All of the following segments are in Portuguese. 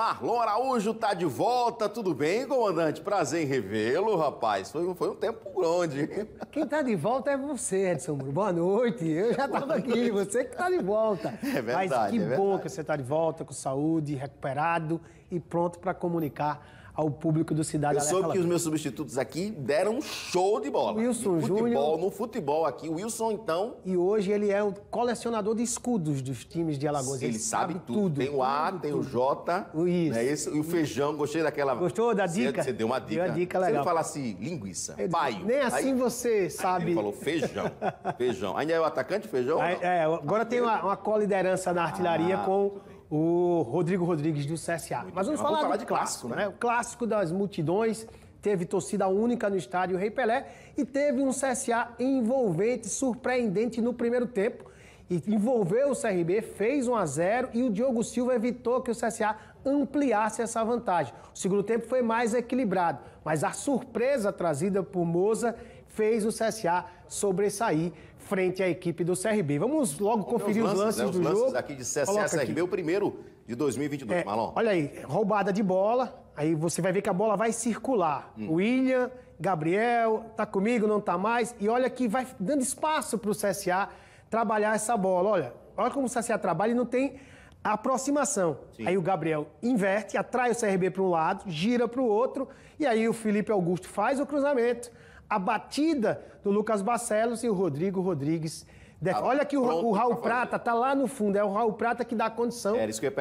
Marlon Araújo tá de volta, tudo bem, comandante? Prazer em revê-lo, rapaz. Foi, foi um tempo grande. Quem tá de volta é você, Edson Bruno. Boa noite. Eu já tava aqui, você que tá de volta. É verdade. Mas que é verdade. bom que você tá de volta, com saúde, recuperado e pronto para comunicar ao público do Cidade Eu soube que os meus substitutos aqui deram um show de bola. Wilson Júnior. no futebol aqui. O Wilson, então... E hoje ele é o colecionador de escudos dos times de Alagoas. Ele, ele sabe, sabe tudo. tudo. Tem o A, tem o J. Né, isso. Né, esse, e o feijão. Gostei daquela... Gostou da dica? Você deu uma dica. Deu uma dica legal. Se assim, ele falasse linguiça, paio... Nem aí, assim você aí, sabe... Ele falou feijão, feijão. Ainda é o atacante feijão? Aí, é, agora ah, tem uma, uma coliderança na artilharia ah, com o Rodrigo Rodrigues do CSA. Muito Mas vamos falar, vamos falar de clássico, né? né? O clássico das multidões. Teve torcida única no estádio Rei Pelé e teve um CSA envolvente, surpreendente no primeiro tempo. E envolveu o CRB, fez 1 a 0 e o Diogo Silva evitou que o CSA ampliasse essa vantagem. O segundo tempo foi mais equilibrado, mas a surpresa trazida por Moza fez o CSA sobressair frente à equipe do CRB. Vamos logo conferir os lances, os lances, né? os lances jogo. aqui de CSA Coloca CRB, aqui. o primeiro de 2022, é, Olha aí, roubada de bola, aí você vai ver que a bola vai circular. Hum. William, Gabriel, tá comigo, não tá mais, e olha que vai dando espaço pro CSA trabalhar essa bola. Olha, olha como o CSA trabalha e não tem aproximação. Sim. Aí o Gabriel inverte, atrai o CRB para um lado, gira para o outro, e aí o Felipe Augusto faz o cruzamento a batida do Lucas Barcelos e o Rodrigo Rodrigues. De... Ah, Olha que o, o Raul Prata está lá no fundo, é o Raul Prata que dá condição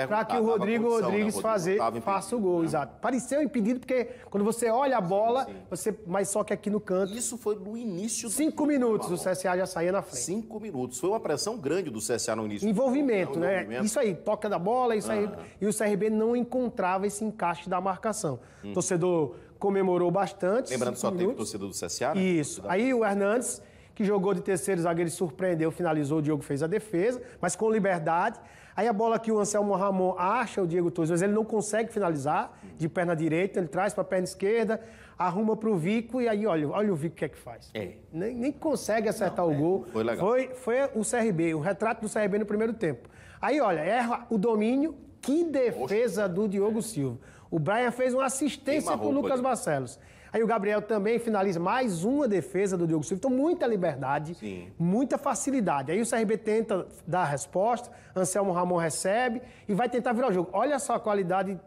para que o Rodrigo condição, né, Rodrigues né? fazer, faça o gol, né? exato. Pareceu impedido porque quando você olha a bola, sim, sim. você mas só que aqui no canto. Isso foi no início do Cinco jogo, minutos o CSA já saía na frente. Cinco minutos. Foi uma pressão grande do CSA no início. Envolvimento, jogo, né? Envolvimento. Isso aí, toca da bola, isso ah. aí. E o CRB não encontrava esse encaixe da marcação. Hum. Torcedor comemorou bastante. Lembrando que só minutos. teve torcida do CSA, né? Isso. Aí o Hernandes, que jogou de terceiro zagueiro, surpreendeu, finalizou, o Diogo fez a defesa, mas com liberdade. Aí a bola que o Anselmo Ramon acha o Diego Torres, mas ele não consegue finalizar de perna direita, ele traz para a perna esquerda, arruma para o Vico e aí olha, olha o Vico o que é que faz. É. Nem, nem consegue acertar não, o é. gol. Foi legal. Foi, foi o CRB, o retrato do CRB no primeiro tempo. Aí olha, erra o domínio, que defesa Oxe. do Diogo Silva. O Brian fez uma assistência para o Lucas Barcelos. Aí o Gabriel também finaliza mais uma defesa do Diogo Silva. Então, muita liberdade, Sim. muita facilidade. Aí o CRB tenta dar a resposta, Anselmo Ramon recebe e vai tentar virar o jogo. Olha só a qualidade,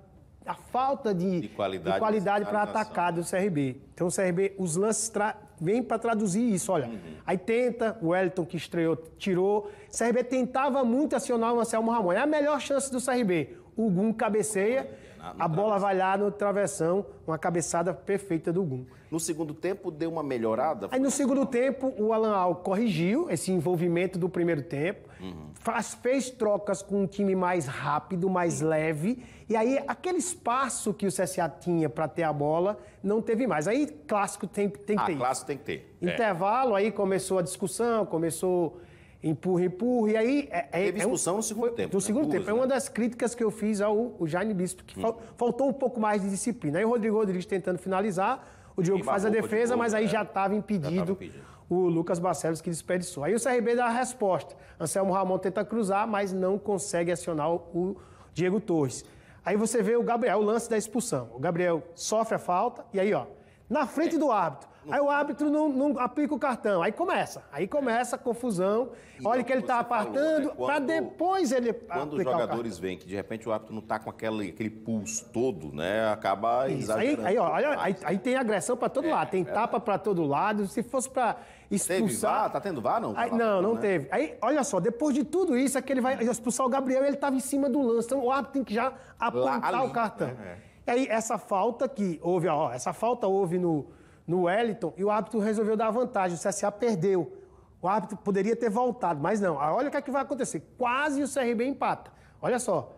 a falta de, de qualidade, qualidade para atacar do CRB. Então, o CRB, os lances tra... vêm para traduzir isso. Olha, uhum. aí tenta, o Wellington que estreou, tirou. O CRB tentava muito acionar o Anselmo Ramon. É a melhor chance do CRB. O Gum cabeceia a bola vai lá no travessão, uma cabeçada perfeita do Gum. No segundo tempo deu uma melhorada? Aí no segundo tempo o Alan Al corrigiu esse envolvimento do primeiro tempo, uhum. faz, fez trocas com um time mais rápido, mais uhum. leve, e aí aquele espaço que o CSA tinha para ter a bola não teve mais. Aí clássico tem, tem que ah, ter. Clássico tem que ter. É. Intervalo, é. aí começou a discussão, começou empurra, empurra. E aí. É, é, Teve expulsão é um, no segundo tempo. No né? segundo Duas, tempo. Né? É uma né? das críticas que eu fiz ao, ao Jaime Bispo, que hum. faltou um pouco mais de disciplina. Aí o Rodrigo Rodrigues tentando finalizar. O Diogo faz a defesa, de mas aí né? já estava impedido, impedido, o Lucas Barcelos que desperdiçou. Aí o CRB dá a resposta. Anselmo Ramon tenta cruzar, mas não consegue acionar o Diego Torres. Aí você vê o Gabriel, o lance da expulsão. O Gabriel sofre a falta e aí, ó, na frente do árbitro. Aí o árbitro não, não, aplica o cartão. Aí começa. Aí começa a confusão. E então, olha que ele está é apartando, né? para depois ele. Quando os jogadores veem que de repente o árbitro não está com aquele, aquele pulso todo, né? Acaba Isso. exagerando. Aí, aí, olha, aí, aí, tem agressão para todo é, lado, tem é, tapa para todo lado. Se fosse para expulsar. Teve VAR? Tá tendo VAR, não? Aí, tá não, não né? teve. Aí, olha só, depois de tudo isso, é que ele vai expulsar o Gabriel ele estava em cima do lance. Então o árbitro tem que já apontar Lá, ali, o cartão. É, É. E aí, essa falta que houve, ó, essa falta houve no, no Wellington e o árbitro resolveu dar vantagem, o CSA perdeu. O árbitro poderia ter voltado, mas não. Ah, olha o que, é que vai acontecer. Quase o CRB empata. Olha só.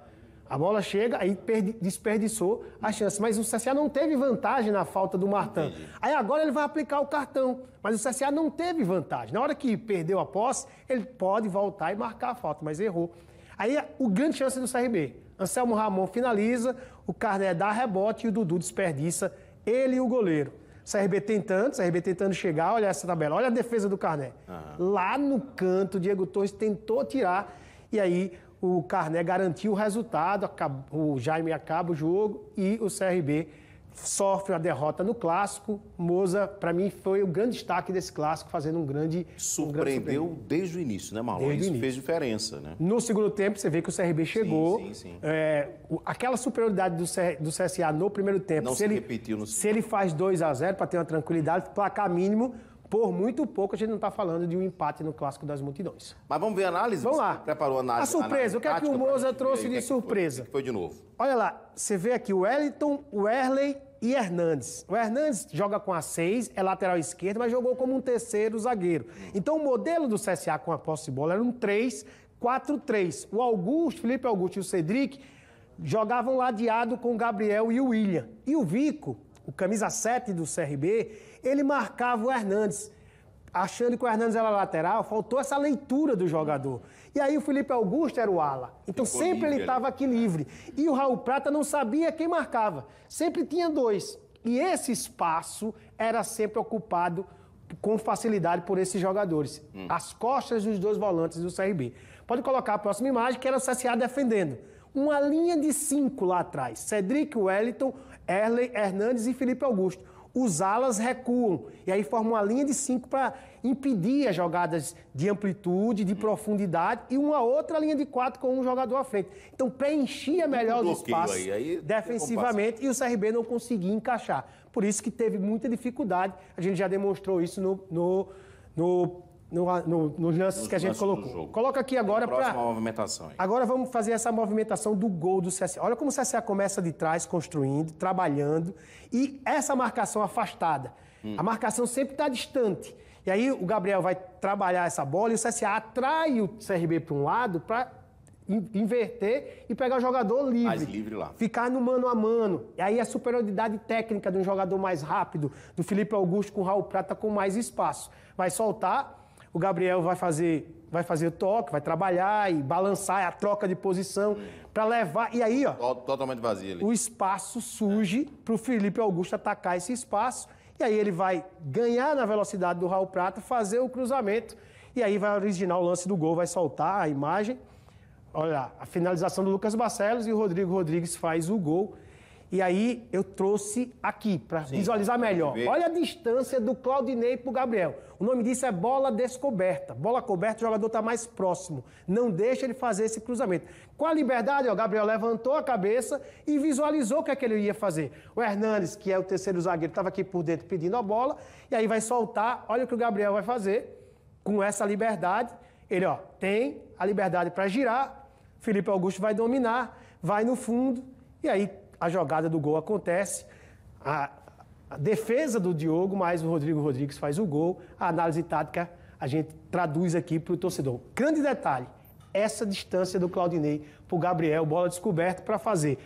A bola chega, aí desperdiçou a chance. Mas o CSA não teve vantagem na falta do Martão Aí agora ele vai aplicar o cartão. Mas o CSA não teve vantagem. Na hora que perdeu a posse, ele pode voltar e marcar a falta, mas errou. Aí o grande chance do CRB. Anselmo Ramon finaliza, o Carné dá rebote e o Dudu desperdiça ele e o goleiro. CRB tentando, CRB tentando chegar, olha essa tabela, olha a defesa do Carné. Uhum. Lá no canto, Diego Torres tentou tirar e aí o Carné garantiu o resultado, o Jaime acaba o jogo e o CRB sofre a derrota no clássico. Moza, para mim, foi o grande destaque desse clássico, fazendo um grande. Surpreendeu um grande desde o início, né, Marlon? Desde Isso início. fez diferença, né? No segundo tempo, você vê que o CRB chegou. Sim, sim, sim. É, aquela superioridade do, C, do CSA no primeiro tempo. Não se, se ele, repetiu no segundo. Se ele faz 2 a 0 para ter uma tranquilidade, placar mínimo por muito pouco a gente não está falando de um empate no clássico das multidões. Mas vamos ver a análise? Vamos lá. Você preparou a análise. A surpresa, análise o que é que o Moza trouxe é de surpresa? Que foi, que é foi de novo. Olha lá, você vê aqui o Wellington, o Erley e Hernandes. O Hernandes joga com a 6, é lateral esquerdo, mas jogou como um terceiro zagueiro. Então o modelo do CSA com a posse de bola era um 3, 4-3. O Augusto, Felipe Augusto e o Cedric jogavam ladeado com o Gabriel e o William. E o Vico o camisa 7 do CRB, ele marcava o Hernandes, achando que o Hernandes era lateral, faltou essa leitura do jogador. E aí o Felipe Augusto era o ala. Então Ficou sempre livre, ele estava aqui livre. E o Raul Prata não sabia quem marcava. Sempre tinha dois. E esse espaço era sempre ocupado com facilidade por esses jogadores. Hum. As costas dos dois volantes do CRB. Pode colocar a próxima imagem, que era o CSA defendendo. Uma linha de cinco lá atrás. Cedric Wellington, Erlen Hernandes e Felipe Augusto. Os alas recuam e aí formam uma linha de cinco para impedir as jogadas de amplitude, de profundidade e uma outra linha de quatro com um jogador à frente. Então preenchia melhor um os aí, aí defensivamente e o CRB não conseguia encaixar. Por isso que teve muita dificuldade. A gente já demonstrou isso no, no, no no, no, nos lances nos que a gente colocou. Coloca aqui agora para. Próxima pra... movimentação. Agora vamos fazer essa movimentação do gol do CSA. Olha como o CSA começa de trás, construindo, trabalhando. E essa marcação afastada. Hum. A marcação sempre está distante. E aí o Gabriel vai trabalhar essa bola e o CSA atrai o CRB para um lado para inverter e pegar o jogador livre. Mais livre lá. Ficar no mano a mano. E aí a superioridade técnica de um jogador mais rápido, do Felipe Augusto com o Raul Prata com mais espaço. Vai soltar o Gabriel vai fazer vai fazer o toque, vai trabalhar e balançar é a troca de posição para levar. E aí, ó. Totalmente vazio ali. O espaço surge é. para o Felipe Augusto atacar esse espaço. E aí ele vai ganhar na velocidade do Raul Prata, fazer o cruzamento. E aí vai originar o lance do gol, vai soltar a imagem. Olha, a finalização do Lucas Barcelos e o Rodrigo Rodrigues faz o gol. E aí eu trouxe aqui para visualizar melhor. Olha a distância do Claudinei para o Gabriel. O nome disso é bola descoberta. Bola coberta, o jogador está mais próximo. Não deixa ele fazer esse cruzamento. Com a liberdade, o Gabriel levantou a cabeça e visualizou o que, é que ele ia fazer. O Hernandes, que é o terceiro zagueiro, estava aqui por dentro pedindo a bola. E aí vai soltar. Olha o que o Gabriel vai fazer com essa liberdade. Ele ó, tem a liberdade para girar. Felipe Augusto vai dominar, vai no fundo. E aí a jogada do gol acontece, a, a defesa do Diogo, mais o Rodrigo Rodrigues faz o gol, a análise tática a gente traduz aqui para o torcedor. Grande detalhe, essa distância do Claudinei para o Gabriel, bola descoberta para fazer.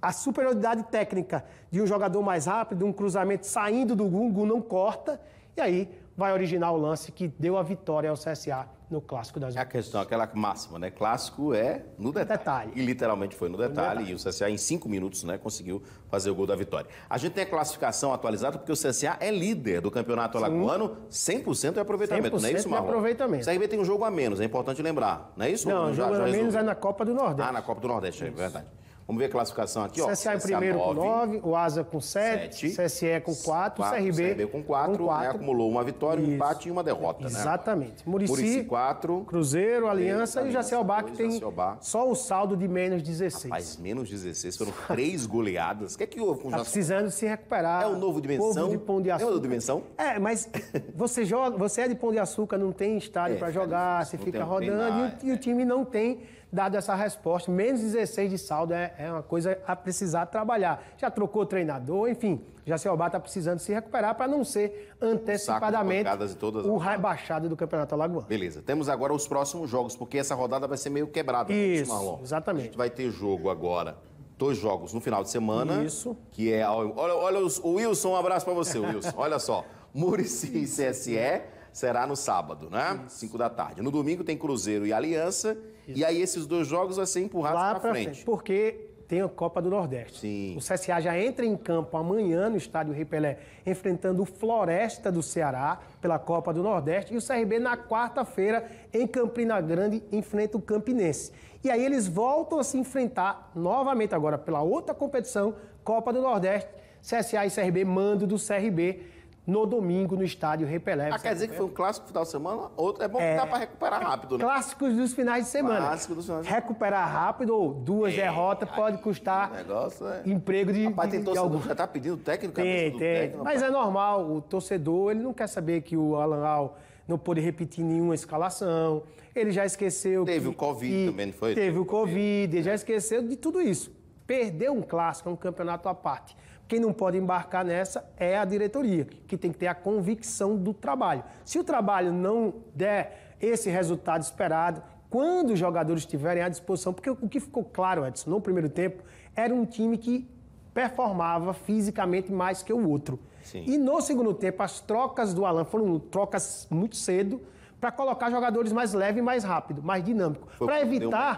A superioridade técnica de um jogador mais rápido, um cruzamento saindo do gol, o gol não corta, e aí vai originar o lance que deu a vitória ao CSA no Clássico das É a questão, aquela máxima, né? Clássico é no detalhe. detalhe. E literalmente foi no detalhe, foi no detalhe, E o CSA, em cinco minutos, né, conseguiu fazer o gol da vitória. A gente tem a classificação atualizada porque o CSA é líder do campeonato alagoano, 100% de aproveitamento, 100% não é isso, Marlon? aproveitamento. CRB tem um jogo a menos, é importante lembrar, não é isso? Não, o jogo já, a menos resolveu. é na Copa do Nordeste. Ah, na Copa do Nordeste, é isso. é verdade. Vamos ver a classificação aqui, ó. CSA em é primeiro 9, com 9, o Asa com 7, 7 CSE com 4, 4 CRB, CRB com 4, com 4 né, acumulou uma vitória, um empate e uma derrota, né, Exatamente. Né? Murici, Murici 4, Cruzeiro, Aliança e Jacelbá, que tem Jaceobá. só o saldo de menos 16. Mas menos 16, foram três goleadas. O que é que houve com o Jacelbá? Tá precisando se recuperar. É o novo Dimensão? de Pão de é Açúcar. É uma nova Dimensão? É, mas você, joga, você é de Pão de Açúcar, não tem estádio é, para é jogar, você fica rodando e, e o time não tem dado essa resposta. Menos 16 de saldo é, é uma coisa a precisar trabalhar. Já trocou treinador, enfim, já Seobá está precisando se recuperar para não ser antecipadamente o rebaixado do Campeonato Alagoano. Beleza. Temos agora os próximos jogos, porque essa rodada vai ser meio quebrada. Né, Isso, né, exatamente. A gente vai ter jogo agora dois jogos no final de semana. Isso. Que é. Olha, olha o Wilson, um abraço para você, Wilson. Olha só. Murici e CSE será no sábado, né? Isso. da tarde. No domingo tem Cruzeiro e Aliança. Isso. E aí esses dois jogos vão ser empurrados para frente. frente. Porque tem a Copa do Nordeste. Sim. O CSA já entra em campo amanhã no estádio Rei Pelé, enfrentando o Floresta do Ceará pela Copa do Nordeste. E o CRB na quarta-feira, em Campina Grande, enfrenta o Campinense. E aí eles voltam a se enfrentar novamente agora pela outra competição, Copa do Nordeste. CSA e CRB, mando do CRB no domingo no estádio Repelé. Ah, quer dizer que foi um clássico final de semana? Outro é bom que é, dá para recuperar rápido, né? Clássicos dos finais de semana. Clássicos dos finais de semana. Recuperar rápido ou duas é, derrotas aí, pode custar negócio, é. emprego de. Rapaz, de, tem torcedor algum... já tá pedindo técnico, tem, tem. Técnico, Mas é normal, o torcedor ele não quer saber que o Alan Al não pôde repetir nenhuma escalação, ele já esqueceu. Teve que, o Covid que, também, não foi? Teve o Covid, ele já é. esqueceu de tudo isso. Perdeu um clássico, é um campeonato à parte. Quem não pode embarcar nessa é a diretoria, que tem que ter a convicção do trabalho. Se o trabalho não der esse resultado esperado, quando os jogadores estiverem à disposição, porque o que ficou claro, Edson, no primeiro tempo, era um time que performava fisicamente mais que o outro. Sim. E no segundo tempo, as trocas do Alan foram trocas muito cedo para colocar jogadores mais leve e mais rápido, mais dinâmico. Para evitar,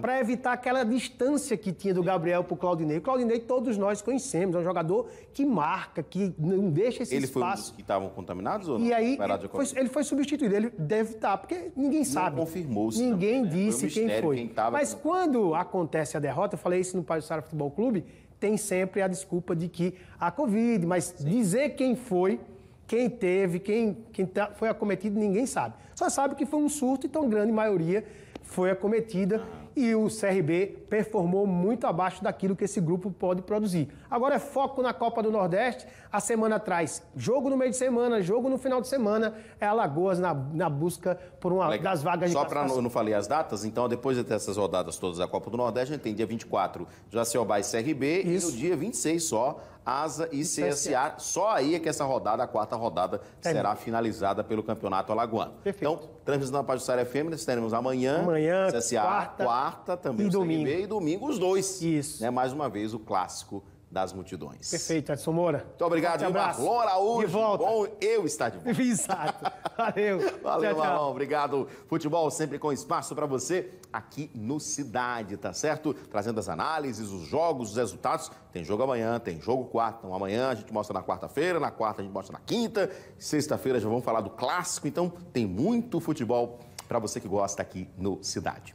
para evitar aquela distância que tinha do Gabriel para o Claudinei. O Claudinei todos nós conhecemos, é um jogador que marca, que não deixa esse ele espaço. Ele foi um que estavam contaminados ou não? E aí ele foi, ele foi, substituído, ele deve estar, tá, porque ninguém sabe. Não confirmou -se Ninguém também, né? disse foi um quem foi. Quem tava... Mas quando acontece a derrota, eu falei isso no Pajussara Futebol Clube, tem sempre a desculpa de que a Covid, mas Sim. dizer quem foi quem teve, quem, quem tá, foi acometido, ninguém sabe. Só sabe que foi um surto e tão grande maioria foi acometida. Ah. E o CRB performou muito abaixo daquilo que esse grupo pode produzir. Agora é foco na Copa do Nordeste. A semana atrás, jogo no meio de semana, jogo no final de semana. É Alagoas na, na busca por uma Legal. das vagas Só de Só para não, não falei as datas, então depois dessas rodadas todas da Copa do Nordeste, a gente tem dia 24, Jaciobá e CRB. Isso. E no dia 26 só, Asa e é CSA. Só aí é que essa rodada, a quarta rodada, é. será finalizada pelo Campeonato Alagoano. Perfeito. Então, transmissão da Pajussara FM, nós teremos amanhã. Amanhã, CSA, quarta, quarta também e domingo e domingo os dois. Isso. Né? Mais uma vez, o clássico das multidões. Perfeito, Edson Moura. Muito obrigado, um abraço. Flora De volta. Bom eu estar de volta. Exato. Valeu. Valeu, tchau, Obrigado. Futebol sempre com espaço para você aqui no Cidade, tá certo? Trazendo as análises, os jogos, os resultados. Tem jogo amanhã, tem jogo quarta. Então amanhã a gente mostra na quarta-feira, na quarta a gente mostra na quinta, sexta-feira já vamos falar do clássico. Então tem muito futebol para você que gosta aqui no Cidade.